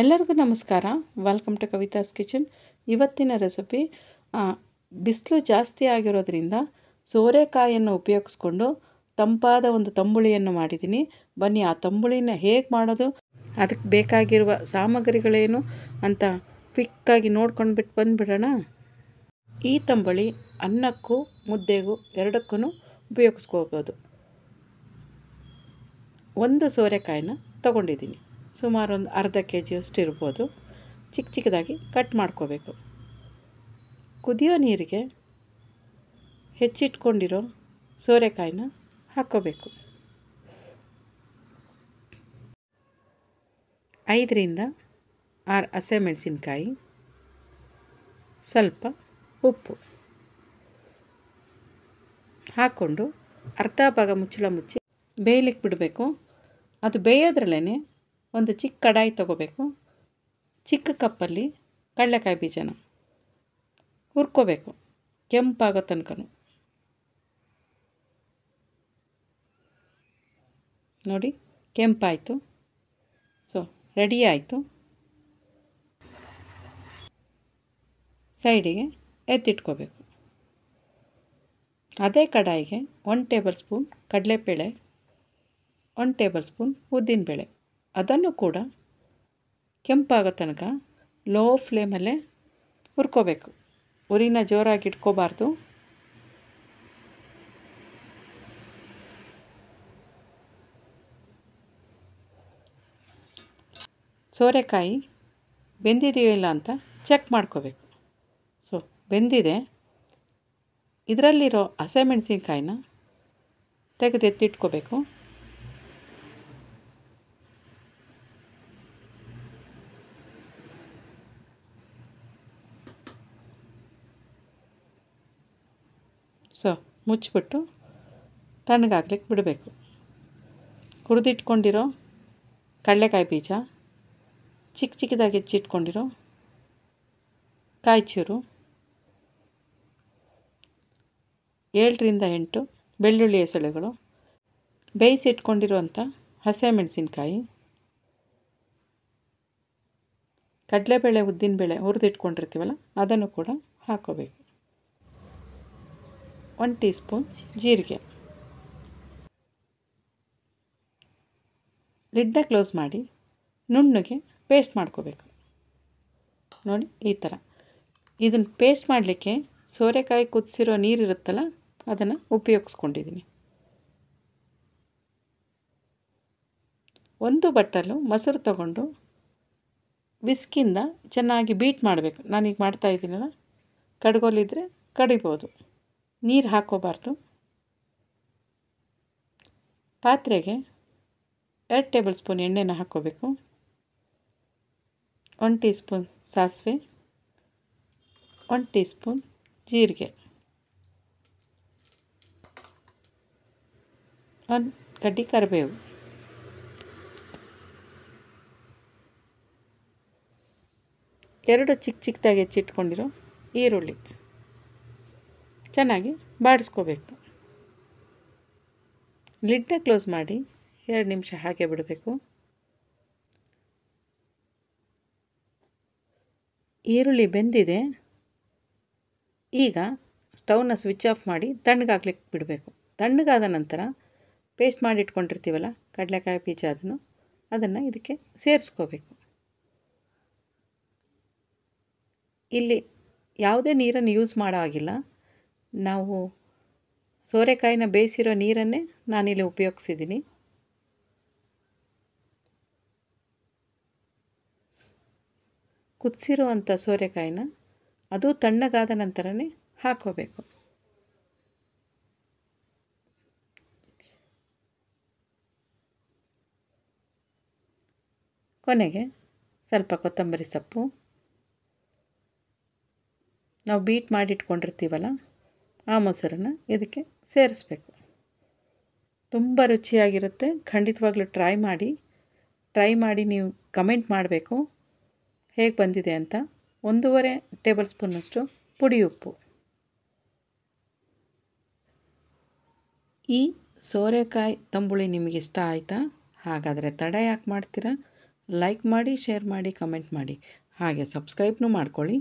ಎಲ್ಲರಿಗೂ ನಮಸ್ಕಾರ welcome to Kavita's kitchen ಇವತ್ತಿನ ರೆಸಿಪಿ ಬಿಸಿಲು ಜಾಸ್ತಿ ಆಗಿರೋದ್ರಿಂದ ಸೋರೆಕಾಯಿಯನ್ನು ಉಪಯೋಗಿಸ್ಕೊಂಡು ತಂಪಾದ ಒಂದು ತಂಬುಳಿಯನ್ನು ಮಾಡಿದ್ದೀನಿ ಬನ್ನಿ ಆ ತಂಬುಳಿನ ಹೇಗೆ ಮಾಡೋದು ಅದಕ್ಕೆ ಬೇಕಾಗಿರುವ ಸಾಮಗ್ರಿಗಳೇನು ಅಂತ ಕ್ವಿಕ್ಕಾಗಿ ನೋಡ್ಕೊಂಡು ಬಿಟ್ಟು ಬಂದುಬಿಡೋಣ ಈ ತಂಬುಳಿ ಅನ್ನಕ್ಕೂ ಮುದ್ದೆಗೂ ಎರಡಕ್ಕೂ ಉಪಯೋಗಿಸ್ಕೋಬೋದು ಒಂದು ಸೋರೆಕಾಯಿನ ತಗೊಂಡಿದ್ದೀನಿ ಸುಮಾರು ಒಂದು ಅರ್ಧ ಕೆ ಜಿಯಷ್ಟು ಇರ್ಬೋದು ಚಿಕ್ಕ ಚಿಕ್ಕದಾಗಿ ಕಟ್ ಮಾಡ್ಕೋಬೇಕು ಕುದಿಯೋ ನೀರಿಗೆ ಹೆಚ್ಚಿಟ್ಕೊಂಡಿರೋ ಸೋರೆಕಾಯಿನ ಹಾಕ್ಕೋಬೇಕು ಐದರಿಂದ ಆರು ಮೆಣಸಿನ್ಕಾಯಿ ಸ್ವಲ್ಪ ಉಪ್ಪು ಹಾಕ್ಕೊಂಡು ಅರ್ಧ ಭಾಗ ಮುಚ್ಚಳ ಮುಚ್ಚಿ ಬೇಯಲಿಕ್ಕೆ ಬಿಡಬೇಕು ಅದು ಬೇಯೋದ್ರಲ್ಲೇ ಒಂದು ಚಿಕ್ಕ ಕಡಾಯಿ ತಗೋಬೇಕು ಚಿಕ್ಕ ಕಪ್ಪಲ್ಲಿ ಕಡಲೆಕಾಯಿ ಬೀಜನ ಹುರ್ಕೋಬೇಕು ಕೆಂಪಾಗೋ ತನಕ ನೋಡಿ ಕೆಂಪಾಯಿತು ಸೊ ರೆಡಿ ಆಯಿತು ಸೈಡಿಗೆ ಎತ್ತಿಟ್ಕೋಬೇಕು ಅದೇ ಕಡಾಯಿಗೆ ಒನ್ ಟೇಬಲ್ ಸ್ಪೂನ್ ಕಡಲೆಬೇಳೆ ಒನ್ ಟೇಬಲ್ ಸ್ಪೂನ್ ಉದ್ದಿನಬೇಳೆ ಅದನ್ನು ಕೂಡ ಕೆಂಪಾಗೋ ತನಕ ಲೋ ಫ್ಲೇಮಲ್ಲೇ ಹುರ್ಕೋಬೇಕು ಉರಿನ ಜೋರಾಗಿ ಇಟ್ಕೋಬಾರ್ದು ಸೋರೆಕಾಯಿ ಬೆಂದಿದೆಯೋ ಇಲ್ಲ ಅಂತ ಚೆಕ್ ಮಾಡ್ಕೋಬೇಕು ಸೊ ಬೆಂದಿದೆ ಇದರಲ್ಲಿರೋ ಹಸೆಮೆಣಸಿನ್ಕಾಯಿನ ತೆಗೆದೆತ್ತಿಟ್ಕೋಬೇಕು ಸೊ ಮುಚ್ಚಿಬಿಟ್ಟು ತಣ್ಣಗಾಗ್ಲಿಕ್ಕೆ ಬಿಡಬೇಕು ಹುರಿದಿಟ್ಕೊಂಡಿರೋ ಕಡಲೆಕಾಯಿ ಬೀಜ ಚಿಕ್ಕ ಚಿಕ್ಕದಾಗಿ ಹೆಚ್ಚಿಟ್ಕೊಂಡಿರೋ ಕಾಯಿಚೂರು ಏಳರಿಂದ ಎಂಟು ಬೆಳ್ಳುಳ್ಳಿ ಹೆಸಳೆಗಳು ಬೇಯಿಸಿ ಇಟ್ಕೊಂಡಿರುವಂಥ ಹಸಿಮೆಣಸಿನ್ಕಾಯಿ ಕಡಲೆಬೇಳೆ ಉದ್ದಿನಬೇಳೆ ಹುರಿದಿಟ್ಕೊಂಡಿರ್ತೀವಲ್ಲ ಅದನ್ನು ಕೂಡ ಹಾಕೋಬೇಕು ಒನ್ ಟೀ ಸ್ಪೂನ್ ಜೀರಿಗೆ ಲಿಡ್ನ ಕ್ಲೋಸ್ ಮಾಡಿ ನುಣ್ಣಗೆ ಪೇಸ್ಟ್ ಮಾಡ್ಕೋಬೇಕು ನೋಡಿ ಈ ಥರ ಇದನ್ನು ಪೇಸ್ಟ್ ಮಾಡಲಿಕ್ಕೆ ಸೋರೆಕಾಯಿ ಕುದಿಸಿರೋ ಇರುತ್ತಲ್ಲ ಅದನ್ನು ಉಪಯೋಗಿಸ್ಕೊಂಡಿದ್ದೀನಿ ಒಂದು ಬಟ್ಟಲು ಮೊಸರು ತಗೊಂಡು ವಿಸ್ಕಿಂದ ಚೆನ್ನಾಗಿ ಬೀಟ್ ಮಾಡಬೇಕು ನಾನೀಗ ಮಾಡ್ತಾಯಿದ್ದೀನಲ್ಲ ಕಡ್ಗೋಲಿದ್ರೆ ಕಡಿಬೋದು ನೀರು ಹಾಕ್ಕೋಬಾರ್ದು ಪಾತ್ರೆಗೆ ಎರಡು ಟೇಬಲ್ ಸ್ಪೂನ್ ಎಣ್ಣೆನ ಹಾಕ್ಕೋಬೇಕು ಒಂದು ಟೀ ಸ್ಪೂನ್ ಸಾಸಿವೆ ಒಂದು ಟೀ ಸ್ಪೂನ್ ಜೀರಿಗೆ ಒಂದು ಕಡ್ಡಿ ಕರಿಬೇವು ಎರಡು ಚಿಕ್ಕ ಚಿಕ್ಕದಾಗಿ ಹೆಚ್ಚಿಟ್ಕೊಂಡಿರೋ ಈರುಳ್ಳಿ ಚೆನ್ನಾಗಿ ಬಾಡಿಸ್ಕೋಬೇಕು ಲಿಡ್ಡ ಕ್ಲೋಸ್ ಮಾಡಿ ಎರಡು ನಿಮಿಷ ಹಾಗೆ ಬಿಡಬೇಕು ಈರುಳ್ಳಿ ಬೆಂದಿದೆ ಈಗ ಸ್ಟವ್ನ ಸ್ವಿಚ್ ಆಫ್ ಮಾಡಿ ತಣ್ಣಗಾಗ್ಲಿಕ್ಕೆ ಬಿಡಬೇಕು ತಣ್ಣಗಾದ ನಂತರ ಪೇಸ್ಟ್ ಮಾಡಿ ಇಟ್ಕೊಂಡಿರ್ತೀವಲ್ಲ ಕಡಲೆಕಾಯಿ ಬೀಜ ಅದನ್ನು ಅದನ್ನು ಇದಕ್ಕೆ ಸೇರಿಸ್ಕೋಬೇಕು ಇಲ್ಲಿ ಯಾವುದೇ ನೀರನ್ನು ಯೂಸ್ ಮಾಡೋ ಆಗಿಲ್ಲ ನಾವು ಸೋರೆಕಾಯಿನ ಬೇಯಿಸಿರೋ ನೀರನ್ನೇ ನಾನಿಲ್ಲಿ ಉಪಯೋಗಿಸಿದ್ದೀನಿ ಕುದಿಸಿರುವಂಥ ಸೋರೆಕಾಯಿನ ಅದು ತಣ್ಣಗಾದ ನಂತರನೇ ಹಾಕೋಬೇಕು ಕೊನೆಗೆ ಸ್ವಲ್ಪ ಕೊತ್ತಂಬರಿ ಸೊಪ್ಪು ನಾವು ಬೀಟ್ ಮಾಡಿಟ್ಕೊಂಡಿರ್ತೀವಲ್ಲ ಆ ಮೊಸರನ್ನು ಇದಕ್ಕೆ ಸೇರಿಸ್ಬೇಕು ತುಂಬ ರುಚಿಯಾಗಿರುತ್ತೆ ಖಂಡಿತವಾಗ್ಲೂ ಟ್ರೈ ಮಾಡಿ ಟ್ರೈ ಮಾಡಿ ನೀವು ಕಮೆಂಟ್ ಮಾಡಬೇಕು ಹೇಗೆ ಬಂದಿದೆ ಅಂತ ಒಂದೂವರೆ ಟೇಬಲ್ ಸ್ಪೂನಷ್ಟು ಪುಡಿ ಉಪ್ಪು ಈ ಸೋರೆಕಾಯಿ ತಂಬುಳಿ ನಿಮಗೆ ಇಷ್ಟ ಆಯಿತಾ ಹಾಗಾದರೆ ತಡ ಯಾಕೆ ಮಾಡ್ತೀರಾ ಲೈಕ್ ಮಾಡಿ ಶೇರ್ ಮಾಡಿ ಕಮೆಂಟ್ ಮಾಡಿ ಹಾಗೆ ಸಬ್ಸ್ಕ್ರೈಬ್ನೂ ಮಾಡ್ಕೊಳ್ಳಿ